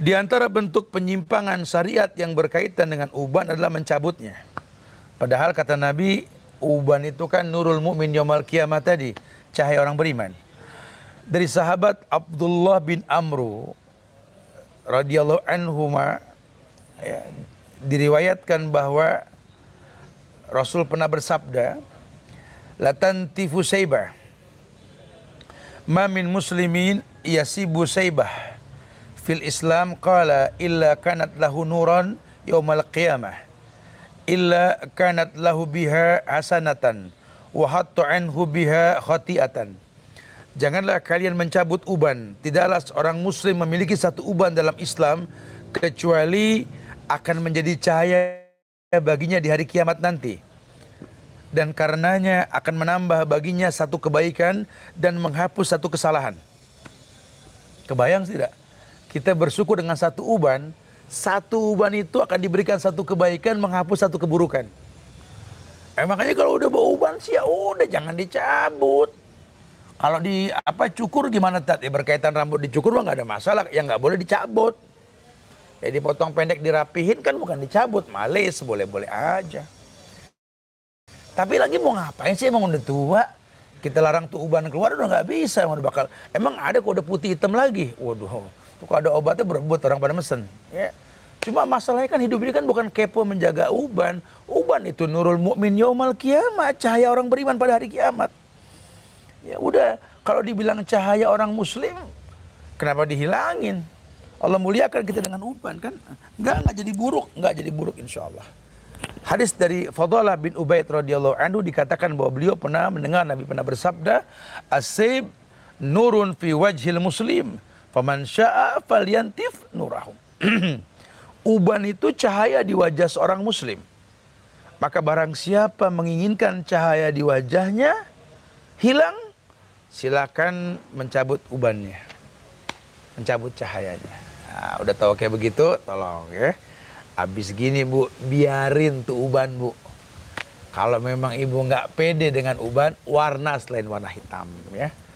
Di antara bentuk penyimpangan syariat yang berkaitan dengan uban adalah mencabutnya. Padahal kata Nabi, uban itu kan nurul mukmin yomal kiamat tadi, cahaya orang beriman. Dari sahabat Abdullah bin Amru radhiyallahu anhuma ya, diriwayatkan bahwa Rasul pernah bersabda, "Latan tifu saibah." Mamin muslimin yasibu saibah fil Islam qala illa kanat lahu nuran yaumal qiyamah illa kanat lahu biha hasanatan wa hatta anhu biha khati'atan Janganlah kalian mencabut uban tidaklah seorang muslim memiliki satu uban dalam Islam kecuali akan menjadi cahaya baginya di hari kiamat nanti dan karenanya akan menambah baginya satu kebaikan dan menghapus satu kesalahan. Kebayang tidak? kita bersyukur dengan satu uban, satu uban itu akan diberikan satu kebaikan menghapus satu keburukan. Eh, makanya kalau udah bawa uban sih ya udah jangan dicabut. Kalau di apa cukur gimana tadi Ya, berkaitan rambut dicukur mah nggak ada masalah, yang nggak boleh dicabut. Ya dipotong pendek dirapihin kan bukan dicabut, males boleh-boleh aja. Tapi lagi mau ngapain sih emang udah tua? Kita larang tuh uban keluar udah nggak bisa, emang bakal. Emang ada kode putih hitam lagi? Waduh, Kok ada obatnya berebut orang pada mesen. Ya. Cuma masalahnya kan hidup ini kan bukan kepo menjaga uban. Uban itu nurul mukmin yaumal kiamat, cahaya orang beriman pada hari kiamat. Ya udah, kalau dibilang cahaya orang muslim, kenapa dihilangin? Allah muliakan kita dengan uban kan? Enggak, enggak jadi buruk, enggak jadi buruk insya Allah. Hadis dari Fadalah bin Ubaid radhiyallahu anhu dikatakan bahwa beliau pernah mendengar Nabi pernah bersabda, "Asib nurun fi wajhil muslim, faman syaa falyantif nurahum. Uban itu cahaya di wajah seorang muslim. Maka barang siapa menginginkan cahaya di wajahnya hilang, silakan mencabut ubannya. Mencabut cahayanya. Nah, udah tahu kayak begitu, tolong ya. Habis gini bu, biarin tuh uban bu. Kalau memang ibu nggak pede dengan uban, warna selain warna hitam ya.